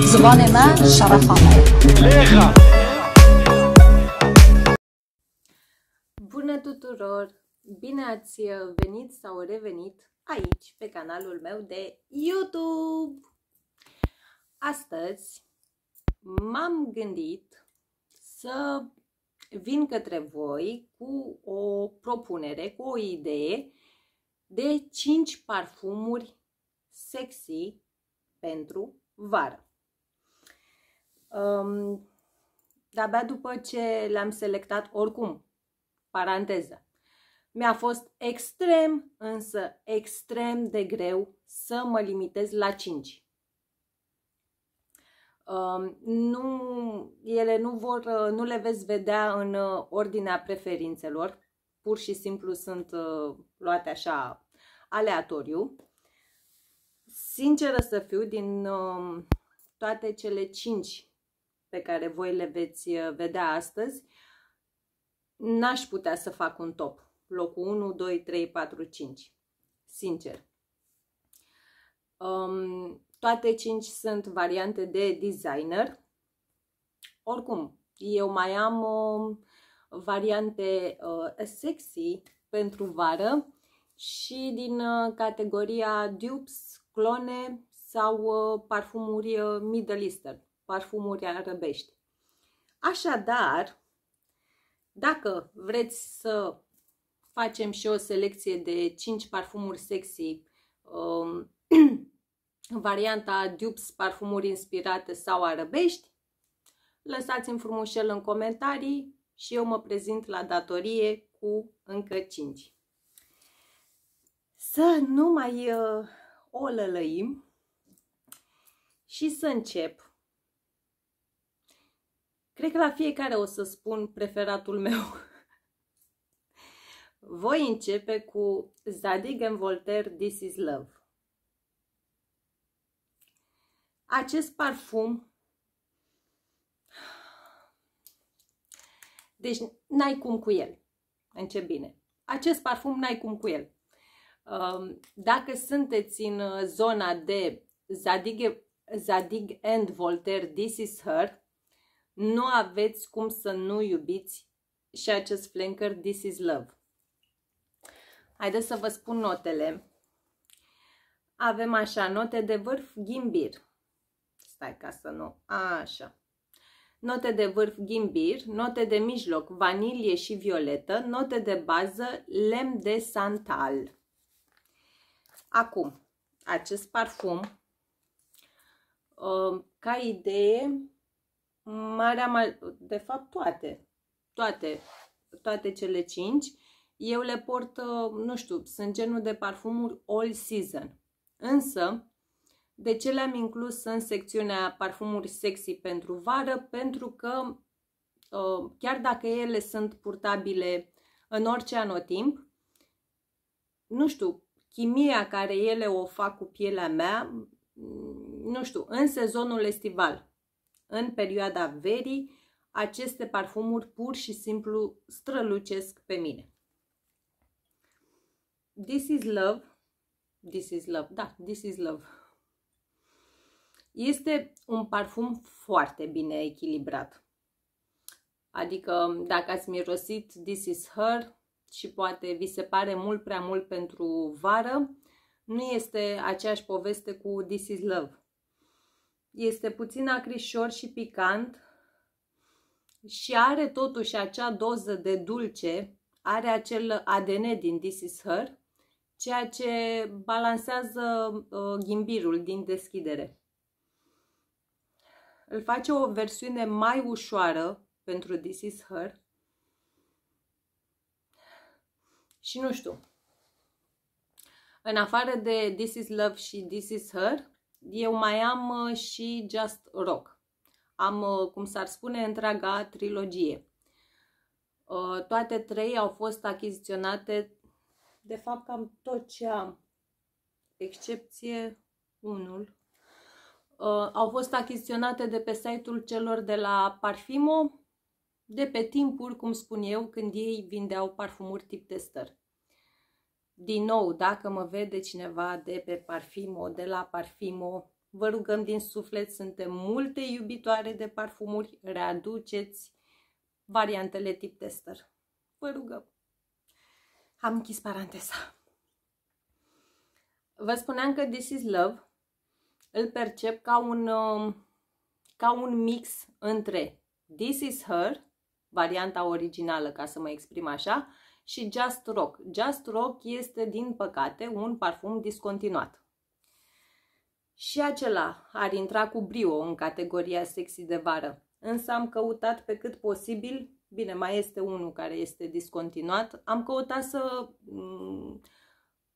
زبان من Bună tuturor! Bine ați venit sau revenit aici, pe canalul meu de YouTube! Astăzi m-am gândit să vin către voi cu o propunere, cu o idee de 5 parfumuri sexy pentru vară. Um, de-abia după ce le-am selectat oricum, paranteză, mi-a fost extrem, însă extrem de greu să mă limitez la 5. Um, nu, ele nu, vor, nu le veți vedea în ordinea preferințelor, pur și simplu sunt uh, luate așa aleatoriu. Sinceră să fiu, din uh, toate cele 5 pe care voi le veți uh, vedea astăzi, n-aș putea să fac un top. Locul 1, 2, 3, 4, 5. Sincer. Um, toate 5 sunt variante de designer. Oricum, eu mai am uh, variante uh, sexy pentru vară și din uh, categoria dupes, clone sau uh, parfumuri uh, middle eastern parfumuri arăbești. Așadar, dacă vreți să facem și o selecție de 5 parfumuri sexy, um, varianta dupes parfumuri inspirate sau arăbești, lăsați-mi frumușel în comentarii și eu mă prezint la datorie cu încă 5. Să nu mai uh, o lălăim și să încep Cred că la fiecare o să spun preferatul meu. Voi începe cu Zadig and Voltaire This is Love. Acest parfum Deci n-ai cum cu el. Încep bine. Acest parfum n-ai cum cu el. Um, dacă sunteți în uh, zona de Zadig, Zadig and Voltaire This is Her, nu aveți cum să nu iubiți și acest flanker This is Love. Haideți să vă spun notele. Avem așa, note de vârf, ghimbir. Stai ca să nu... Așa. Note de vârf, ghimbir, note de mijloc, vanilie și violetă, note de bază, lemn de santal. Acum, acest parfum, uh, ca idee, marea, de fapt toate, toate, toate cele cinci, eu le port, uh, nu știu, sunt genul de parfumuri all season. Însă, de ce le-am inclus în secțiunea parfumuri sexy pentru vară? Pentru că uh, chiar dacă ele sunt purtabile în orice anotimp, nu știu, chimia care ele o fac cu pielea mea, mm, nu știu, în sezonul estival, în perioada verii, aceste parfumuri pur și simplu strălucesc pe mine. This is love. This is love. Da, this is love. Este un parfum foarte bine echilibrat. Adică dacă ați mirosit This is her și poate vi se pare mult prea mult pentru vară, nu este aceeași poveste cu This is love. Este puțin acrișor și picant și are totuși acea doză de dulce, are acel ADN din This is Her, ceea ce balansează uh, ghimbirul din deschidere. Îl face o versiune mai ușoară pentru This is Her. Și nu știu, în afară de This is Love și This is Her, eu mai am uh, și Just Rock. Am, uh, cum s-ar spune, întreaga trilogie. Uh, toate trei au fost achiziționate, de fapt, cam tot ce am, excepție unul, au fost achiziționate de pe site-ul celor de la Parfimo, de pe timpuri, cum spun eu, când ei vindeau parfumuri tip tester. Din nou, dacă mă vede cineva de pe Parfimo, de la Parfimo, vă rugăm din suflet, suntem multe iubitoare de parfumuri, readuceți variantele tip tester. Vă rugăm. Am închis paranteza. Vă spuneam că This is Love îl percep ca un, um, ca un mix între This is Her, varianta originală, ca să mă exprim așa, și Just Rock. Just Rock este, din păcate, un parfum discontinuat. Și acela ar intra cu brio în categoria sexy de vară, însă am căutat pe cât posibil, bine, mai este unul care este discontinuat, am căutat să mm,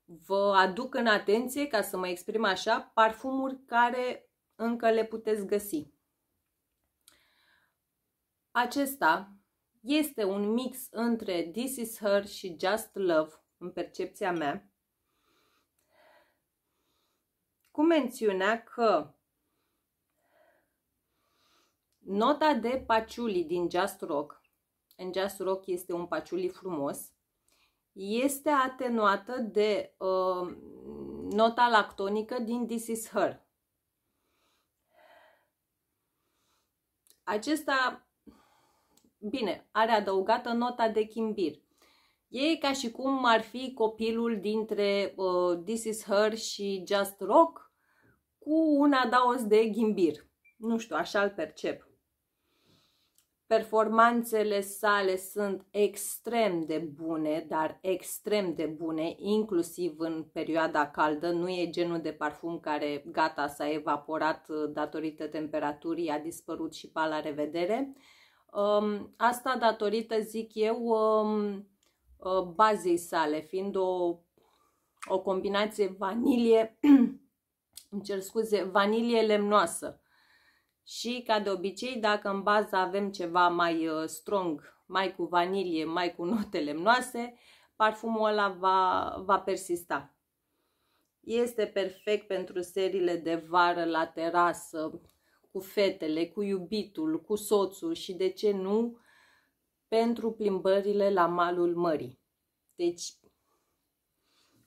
vă aduc în atenție, ca să mă exprim așa, parfumuri care încă le puteți găsi. Acesta este un mix între This is her și Just Love, în percepția mea, cu mențiunea că nota de paciuli din Just Rock, în Just Rock este un paciuli frumos, este atenuată de uh, nota lactonică din This is Her. Acesta Bine, are adăugată nota de chimbir. E ca și cum ar fi copilul dintre uh, This is Her și Just Rock cu un adaos de ghimbir. Nu știu, așa îl percep. Performanțele sale sunt extrem de bune, dar extrem de bune, inclusiv în perioada caldă. Nu e genul de parfum care gata s-a evaporat uh, datorită temperaturii, a dispărut și pa la revedere. Uh, asta datorită, zic eu, bazei sale, fiind o, o combinație vanilie, îmi cer scuze, vanilie lemnoasă. Și, ca de obicei, dacă în bază avem ceva mai strong, mai cu vanilie, mai cu note lemnoase, parfumul ăla va, va persista. Este perfect pentru serile de vară la terasă, cu fetele, cu iubitul, cu soțul și, de ce nu, pentru plimbările la malul mării. Deci,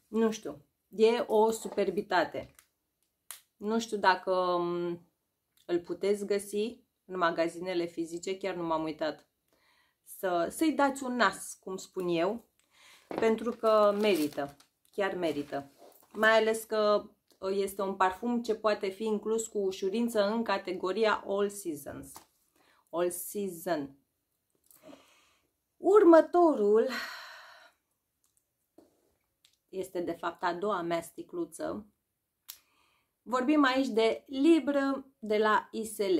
nu știu, e o superbitate. Nu știu dacă îl puteți găsi în magazinele fizice, chiar nu m-am uitat. Să, să-i dați un nas, cum spun eu, pentru că merită, chiar merită. Mai ales că este un parfum ce poate fi inclus cu ușurință în categoria All Seasons. All Season. Următorul este de fapt a doua mea sticluță. Vorbim aici de Libră de la ISL.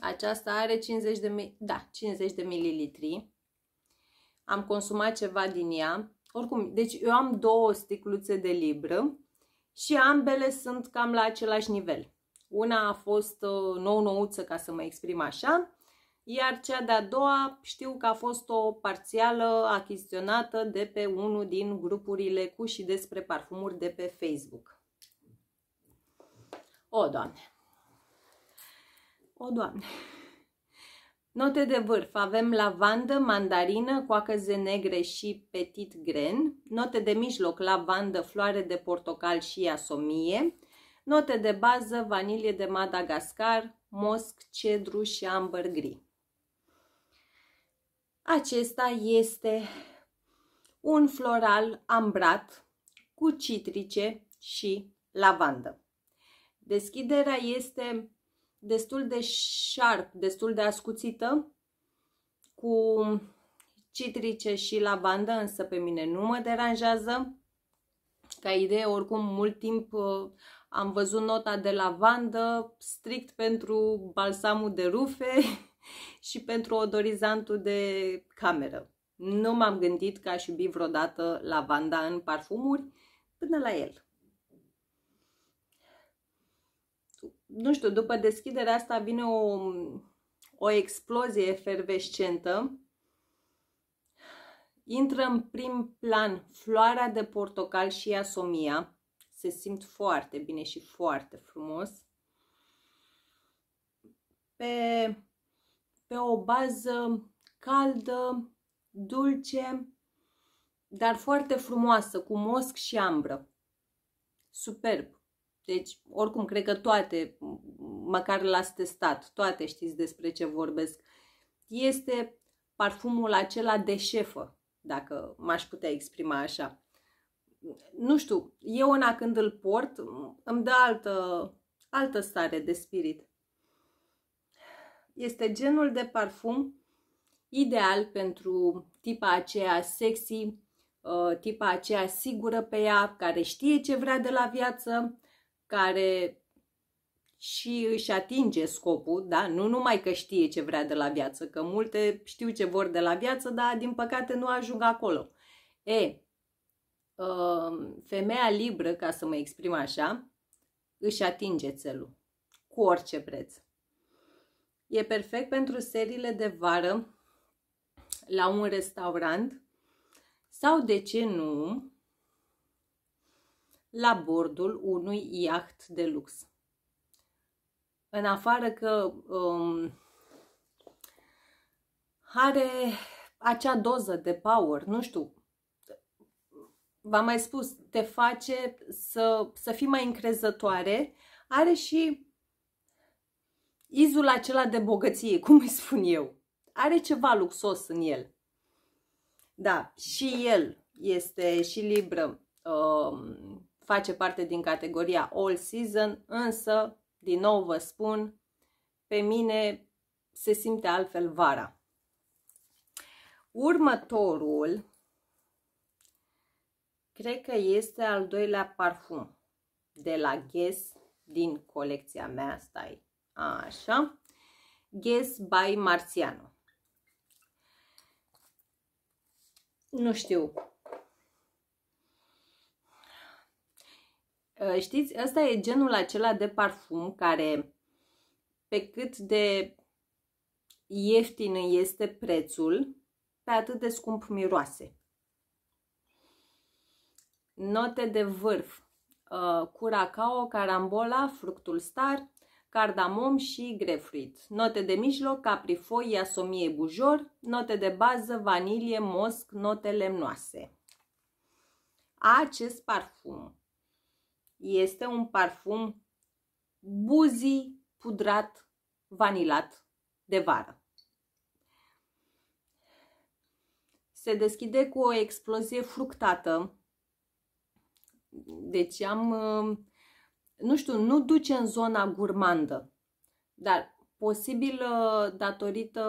Aceasta are 50 de, da, 50 de mililitri. Am consumat ceva din ea. Oricum, deci eu am două sticluțe de libră și ambele sunt cam la același nivel. Una a fost uh, nou-nouță, ca să mă exprim așa, iar cea de-a doua știu că a fost o parțială achiziționată de pe unul din grupurile cu și despre parfumuri de pe Facebook. O, Doamne! O, Doamne! Note de vârf avem lavandă, mandarină, coacăze negre și petit gren. Note de mijloc lavandă, floare de portocal și asomie. Note de bază vanilie de Madagascar, mosc, cedru și amber gri. Acesta este un floral ambrat cu citrice și lavandă. Deschiderea este destul de sharp, destul de ascuțită, cu citrice și lavandă, însă pe mine nu mă deranjează. Ca idee, oricum, mult timp uh, am văzut nota de lavandă strict pentru balsamul de rufe și pentru odorizantul de cameră. Nu m-am gândit că aș iubi vreodată lavanda în parfumuri până la el. nu știu, după deschiderea asta vine o, o explozie efervescentă. Intră în prim plan floarea de portocal și asomia. Se simt foarte bine și foarte frumos. Pe, pe o bază caldă, dulce, dar foarte frumoasă, cu mosc și ambră. Superb! Deci, oricum, cred că toate, măcar l-ați testat, toate știți despre ce vorbesc. Este parfumul acela de șefă, dacă m-aș putea exprima așa. Nu știu, eu una când îl port, îmi dă altă, altă stare de spirit. Este genul de parfum ideal pentru tipa aceea sexy, uh, tipa aceea sigură pe ea, care știe ce vrea de la viață, care și își atinge scopul, da? nu numai că știe ce vrea de la viață, că multe știu ce vor de la viață, dar din păcate nu ajung acolo. E, uh, femeia libră, ca să mă exprim așa, își atinge țelul cu orice preț. E perfect pentru seriile de vară la un restaurant sau, de ce nu, la bordul unui iaht de lux. În afară că um, are acea doză de power, nu știu, v-am mai spus, te face să, să fii mai încrezătoare, are și izul acela de bogăție, cum îi spun eu. Are ceva luxos în el. Da, și el este și libră. Um, face parte din categoria All Season, însă, din nou vă spun, pe mine se simte altfel vara. Următorul, cred că este al doilea parfum de la Guess din colecția mea, stai, așa, Guess by Marciano. Nu știu Uh, știți, ăsta e genul acela de parfum care, pe cât de ieftin este prețul, pe atât de scump miroase. Note de vârf. Uh, curacao, carambola, fructul star, cardamom și grefruit. Note de mijloc, caprifoi, iasomie, bujor. Note de bază, vanilie, mosc, note lemnoase. Acest parfum este un parfum buzi pudrat vanilat de vară. Se deschide cu o explozie fructată. Deci am, uh, nu știu, nu duce în zona gurmandă, dar posibil uh, datorită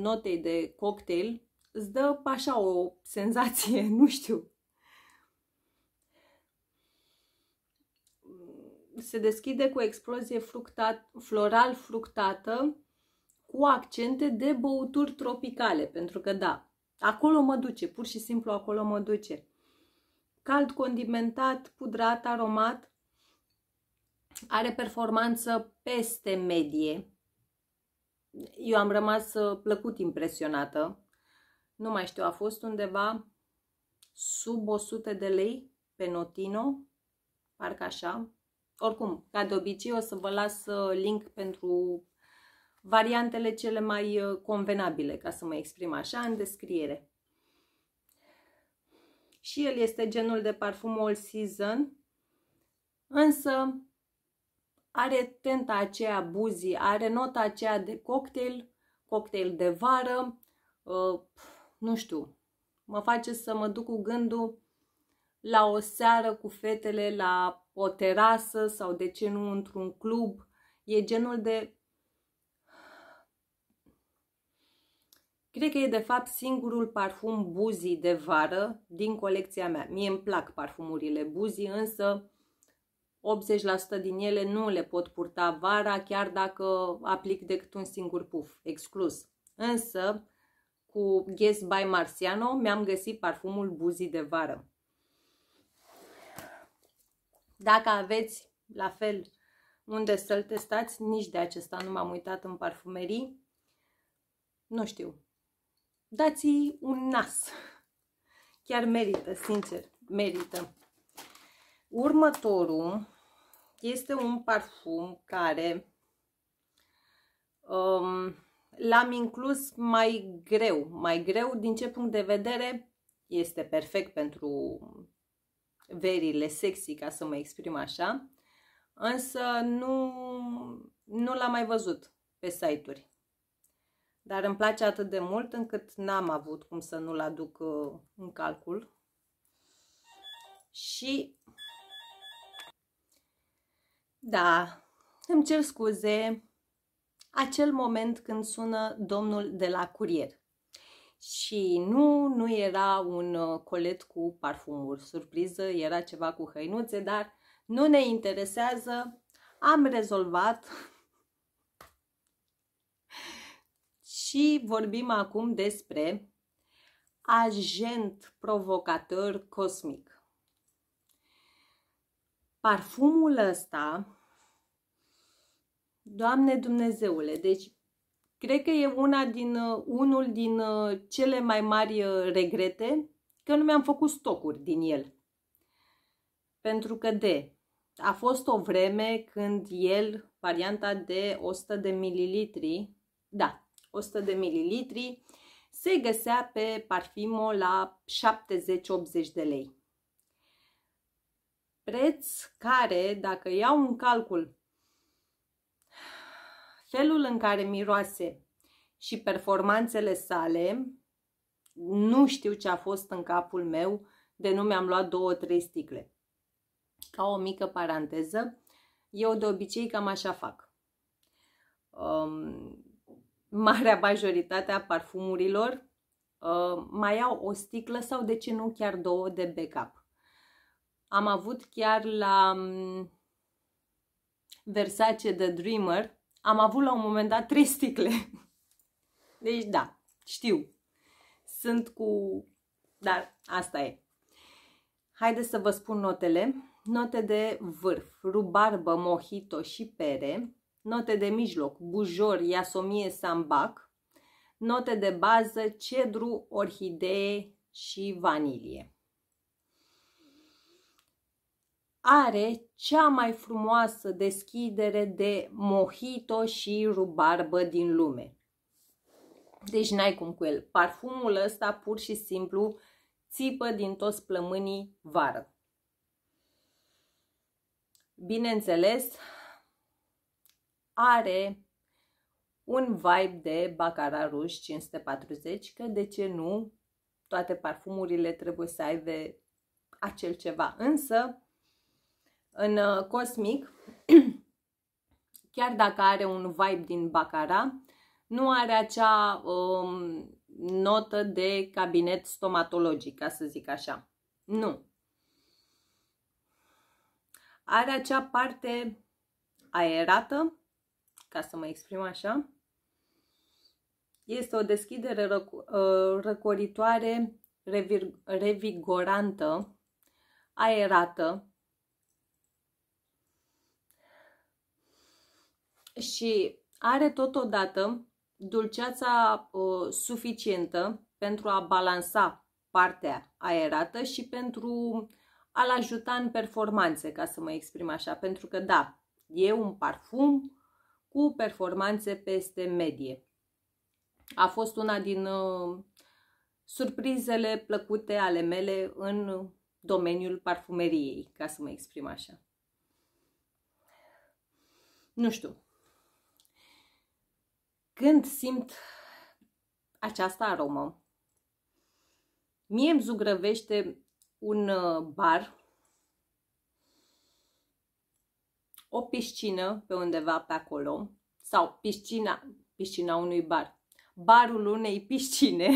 notei de cocktail îți dă așa o senzație, nu știu, se deschide cu explozie fructat, floral-fructată cu accente de băuturi tropicale, pentru că da, acolo mă duce, pur și simplu acolo mă duce. Cald condimentat, pudrat, aromat, are performanță peste medie. Eu am rămas uh, plăcut impresionată. Nu mai știu, a fost undeva sub 100 de lei pe Notino, parcă așa, oricum, ca de obicei, o să vă las uh, link pentru variantele cele mai uh, convenabile, ca să mă exprim așa, în descriere. Și el este genul de parfum all season, însă are tenta aceea buzi, are nota aceea de cocktail, cocktail de vară, uh, nu știu, mă face să mă duc cu gândul la o seară cu fetele la o terasă sau de ce nu într-un club. E genul de... Cred că e de fapt singurul parfum Buzi de vară din colecția mea. Mie îmi plac parfumurile Buzi, însă 80% din ele nu le pot purta vara, chiar dacă aplic decât un singur puf, exclus. Însă, cu Guess by Marciano mi-am găsit parfumul Buzi de vară. Dacă aveți la fel unde să-l testați, nici de acesta nu m-am uitat în parfumerii. Nu știu. Dați-i un nas. Chiar merită, sincer, merită. Următorul este un parfum care um, l-am inclus mai greu. Mai greu din ce punct de vedere este perfect pentru verile sexy, ca să mă exprim așa, însă nu, nu l-am mai văzut pe site-uri. Dar îmi place atât de mult încât n-am avut cum să nu-l aduc uh, în calcul. Și da, îmi cer scuze acel moment când sună domnul de la curier. Și nu, nu era un uh, colet cu parfumuri. Surpriză, era ceva cu hăinuțe, dar nu ne interesează. Am rezolvat și vorbim acum despre agent provocator cosmic. Parfumul ăsta, Doamne Dumnezeule, deci Cred că e una din, uh, unul din uh, cele mai mari uh, regrete că nu mi-am făcut stocuri din el. Pentru că de, a fost o vreme când el, varianta de 100 de mililitri, da, 100 de mililitri, se găsea pe Parfimo la 70-80 de lei. Preț care, dacă iau un calcul felul în care miroase și performanțele sale, nu știu ce a fost în capul meu de nu mi-am luat două, trei sticle. Ca o mică paranteză, eu de obicei cam așa fac. Um, marea majoritate a parfumurilor uh, mai au o sticlă sau de ce nu chiar două de backup. Am avut chiar la um, Versace The Dreamer am avut la un moment dat trei sticle. Deci da, știu. Sunt cu... Dar asta e. Haideți să vă spun notele. Note de vârf, rubarbă, mojito și pere. Note de mijloc, bujor, iasomie, sambac. Note de bază, cedru, orhidee și vanilie. Are cea mai frumoasă deschidere de mojito și rubarbă din lume. Deci n-ai cum cu el. Parfumul ăsta pur și simplu țipă din toți plămânii vară. Bineînțeles, are un vibe de Bacara Rouge 540, că de ce nu, toate parfumurile trebuie să aibă acel ceva. Însă, în uh, Cosmic, chiar dacă are un vibe din Bacara, nu are acea um, notă de cabinet stomatologic, ca să zic așa. Nu. Are acea parte aerată, ca să mă exprim așa. Este o deschidere răc- uh, răcoritoare, revigorantă, aerată, și are totodată dulceața uh, suficientă pentru a balansa partea aerată și pentru a-l ajuta în performanțe, ca să mă exprim așa, pentru că da, e un parfum cu performanțe peste medie. A fost una din uh, surprizele plăcute ale mele în domeniul parfumeriei, ca să mă exprim așa. Nu știu, când simt această aromă, mie îmi zugrăvește un uh, bar, o piscină pe undeva pe acolo, sau piscina, piscina unui bar, barul unei piscine.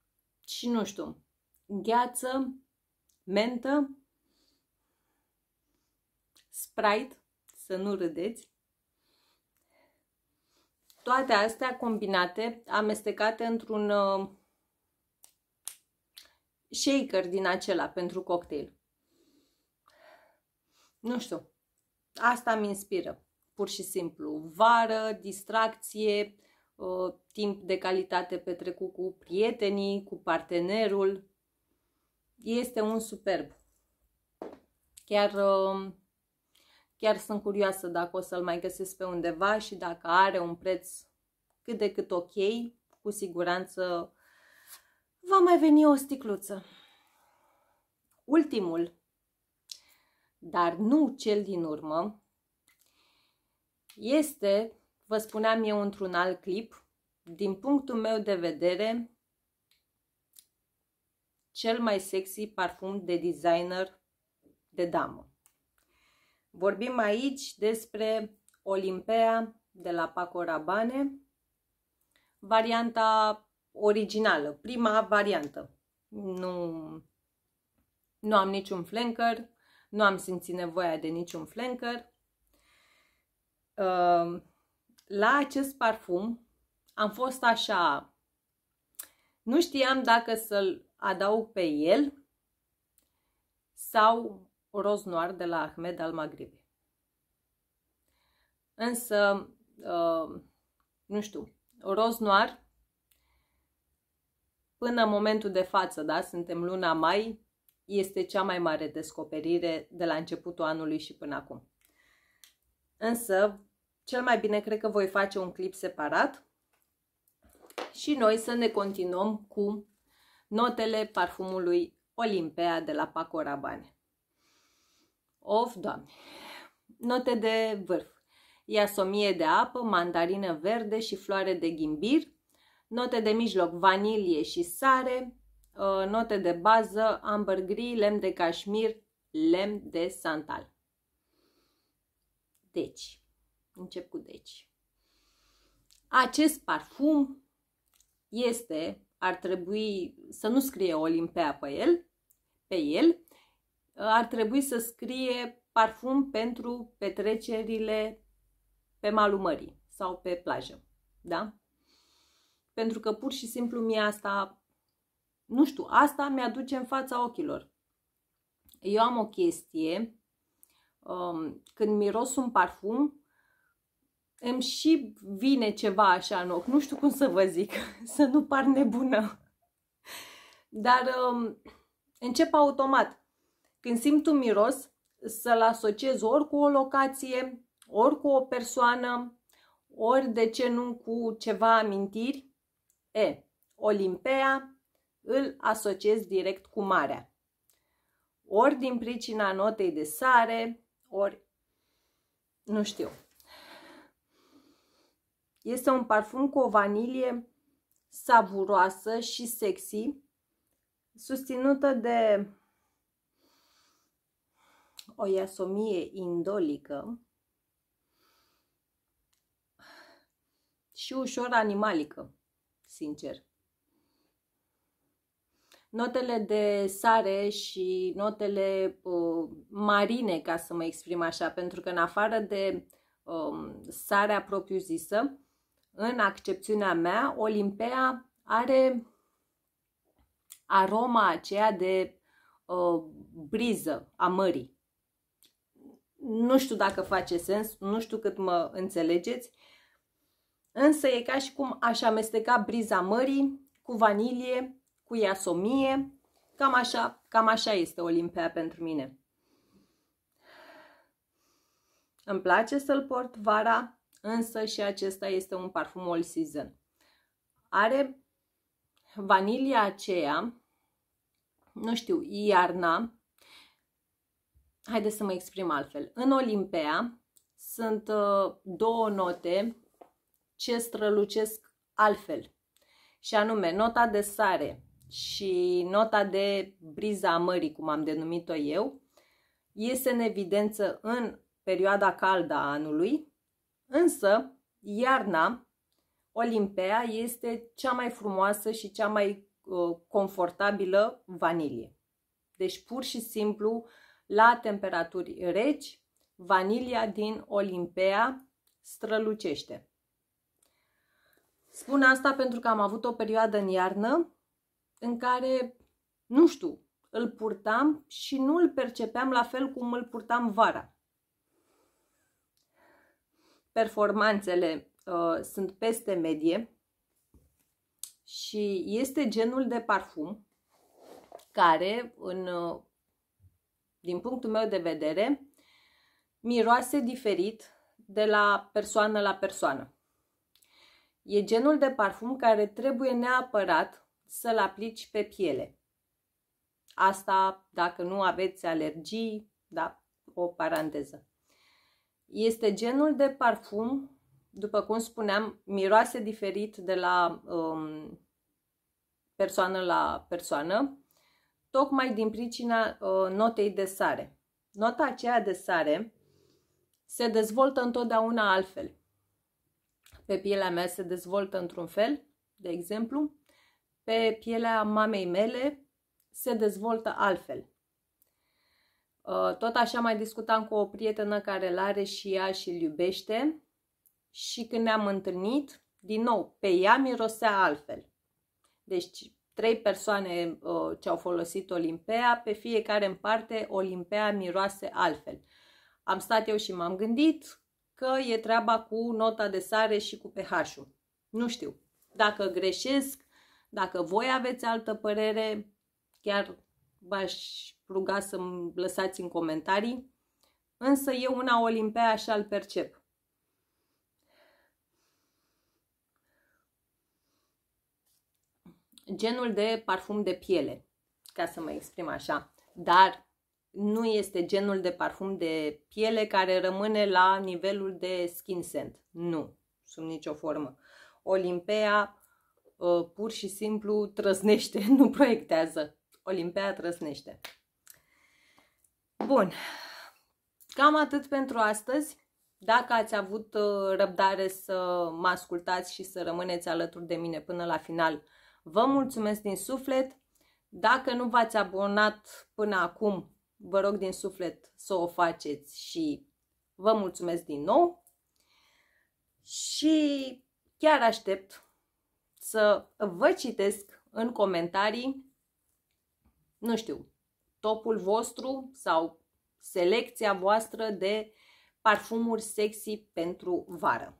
Și nu știu, gheață, mentă, Sprite, să nu râdeți, toate astea combinate, amestecate într-un uh, shaker din acela pentru cocktail. Nu știu, asta mi inspiră, pur și simplu. Vară, distracție, uh, timp de calitate petrecut cu prietenii, cu partenerul. Este un superb. Chiar uh, Chiar sunt curioasă dacă o să-l mai găsesc pe undeva și dacă are un preț cât de cât ok, cu siguranță va mai veni o sticluță. Ultimul, dar nu cel din urmă, este, vă spuneam eu într-un alt clip, din punctul meu de vedere, cel mai sexy parfum de designer de damă. Vorbim aici despre Olimpea de la Paco Rabanne, varianta originală, prima variantă. Nu, nu am niciun flanker, nu am simțit nevoia de niciun flanker. Uh, la acest parfum am fost așa, nu știam dacă să-l adaug pe el sau roz noir de la Ahmed al Maghribi. Însă, uh, nu știu, roz noir până momentul de față, da, suntem luna mai, este cea mai mare descoperire de la începutul anului și până acum. Însă, cel mai bine cred că voi face un clip separat și noi să ne continuăm cu notele parfumului Olimpea de la Paco Rabanne. Of, Doamne! Note de vârf. somie de apă, mandarină verde și floare de ghimbir. Note de mijloc, vanilie și sare. Ă, note de bază, ambergris, lemn de cașmir, lemn de santal. Deci, încep cu deci. Acest parfum este, ar trebui să nu scrie Olimpea pe el, pe el, ar trebui să scrie parfum pentru petrecerile pe malul mării sau pe plajă. Da? Pentru că pur și simplu mie asta, nu știu, asta mi-aduce în fața ochilor. Eu am o chestie, um, când miros un parfum, îmi și vine ceva așa în ochi. Nu știu cum să vă zic, să nu par nebună. Dar um, încep automat. Când simt un miros, să-l asociez ori cu o locație, ori cu o persoană, ori de ce nu cu ceva amintiri. E. Olimpea îl asociez direct cu marea. Ori din pricina notei de sare, ori nu știu. Este un parfum cu o vanilie savuroasă și sexy, susținută de o iasomie indolică și ușor animalică, sincer. Notele de sare și notele uh, marine, ca să mă exprim așa, pentru că în afară de um, sarea propriu-zisă, în accepțiunea mea, Olimpea are aroma aceea de uh, briză a mării. Nu știu dacă face sens, nu știu cât mă înțelegeți, însă e ca și cum aș amesteca briza mării cu vanilie, cu iasomie, cam așa, cam așa este Olimpia pentru mine. Îmi place să-l port vara, însă și acesta este un parfum all season. Are vanilia aceea, nu știu, iarna, haideți să mă exprim altfel. În Olimpea sunt uh, două note ce strălucesc altfel. Și anume, nota de sare și nota de briza a mării, cum am denumit-o eu, iese în evidență în perioada caldă a anului, însă iarna, Olimpea este cea mai frumoasă și cea mai uh, confortabilă vanilie. Deci pur și simplu la temperaturi reci, vanilia din Olimpea strălucește. Spun asta pentru că am avut o perioadă în iarnă în care, nu știu, îl purtam și nu îl percepeam la fel cum îl purtam vara. Performanțele uh, sunt peste medie și este genul de parfum care în uh, din punctul meu de vedere, miroase diferit de la persoană la persoană. E genul de parfum care trebuie neapărat să-l aplici pe piele. Asta dacă nu aveți alergii, da, o paranteză. Este genul de parfum, după cum spuneam, miroase diferit de la um, persoană la persoană, tocmai din pricina uh, notei de sare. Nota aceea de sare se dezvoltă întotdeauna altfel. Pe pielea mea se dezvoltă într-un fel, de exemplu, pe pielea mamei mele se dezvoltă altfel. Uh, tot așa mai discutam cu o prietenă care îl are și ea și îl iubește și când ne-am întâlnit, din nou, pe ea mirosea altfel. Deci trei persoane uh, ce au folosit Olimpea, pe fiecare în parte Olimpea miroase altfel. Am stat eu și m-am gândit că e treaba cu nota de sare și cu pH-ul. Nu știu. Dacă greșesc, dacă voi aveți altă părere, chiar v-aș ruga să-mi lăsați în comentarii. Însă eu una Olimpea așa îl percep. genul de parfum de piele, ca să mă exprim așa. Dar nu este genul de parfum de piele care rămâne la nivelul de skin scent. Nu, sub nicio formă. Olimpea ă, pur și simplu trăznește, nu proiectează. Olimpea trăznește. Bun, cam atât pentru astăzi. Dacă ați avut ă, răbdare să mă ascultați și să rămâneți alături de mine până la final, Vă mulțumesc din suflet. Dacă nu v-ați abonat până acum, vă rog din suflet să o faceți și vă mulțumesc din nou. Și chiar aștept să vă citesc în comentarii, nu știu, topul vostru sau selecția voastră de parfumuri sexy pentru vară.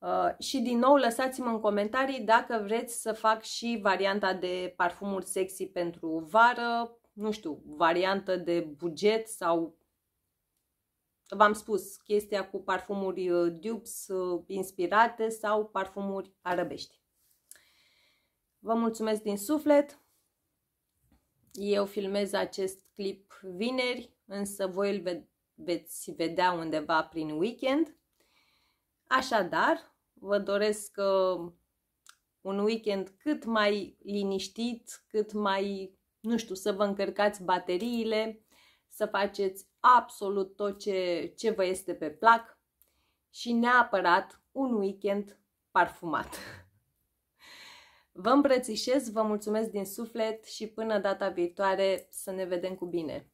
Uh, și din nou lăsați-mă în comentarii dacă vreți să fac și varianta de parfumuri sexy pentru vară, nu știu, variantă de buget sau v-am spus, chestia cu parfumuri uh, dupes uh, inspirate sau parfumuri arabești. Vă mulțumesc din suflet! Eu filmez acest clip vineri, însă voi îl ve veți vedea undeva prin weekend. Așadar, vă doresc uh, un weekend cât mai liniștit, cât mai, nu știu, să vă încărcați bateriile, să faceți absolut tot ce, ce vă este pe plac și neapărat un weekend parfumat. Vă îmbrățișez, vă mulțumesc din suflet și până data viitoare să ne vedem cu bine!